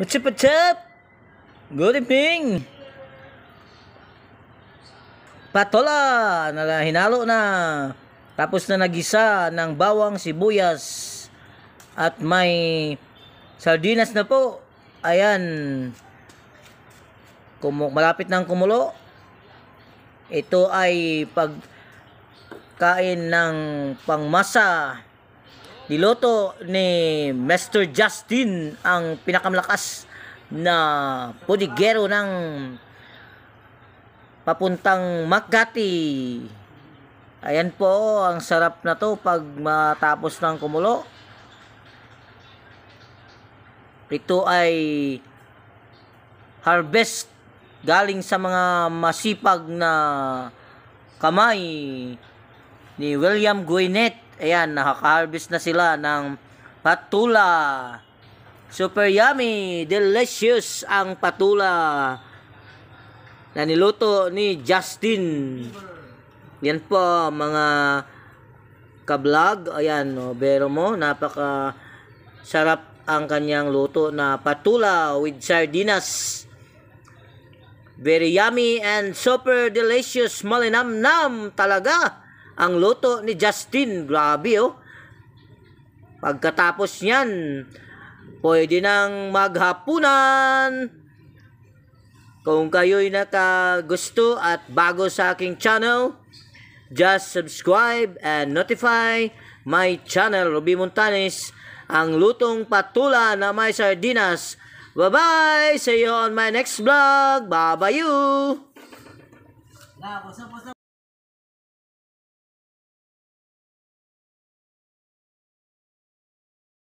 What's up, what's up? Good evening! Patola! Nala, hinalo na. Tapos na nagisa ng bawang sibuyas. At may sardinas na po. Ayan. Kumu malapit ng kumulo. Ito ay pagkain ng pangmasa niloto ni Mr. Justin ang pinakamalakas na pudigero ng papuntang Makati. Ayan po, ang sarap na to pag matapos ng kumulo. Ito ay harvest galing sa mga masipag na kamay ni William Gwinnett. Ayan, nakaka-harvest na sila ng patula. Super yummy, delicious ang patula na niluto ni Justin. Yan po mga ka-vlog. Ayan, no, bero mo, napaka sarap ang kanyang luto na patula with sardinas. Very yummy and super delicious Malinam-nam talaga ang luto ni Justin. Grabe oh. Pagkatapos niyan, pwede nang maghapunan. Kung kayo'y nakagusto at bago sa aking channel, just subscribe and notify my channel, Ruby Montanes, ang lutong patula na may sardinas. Bye-bye! See you on my next vlog! Bye-bye you!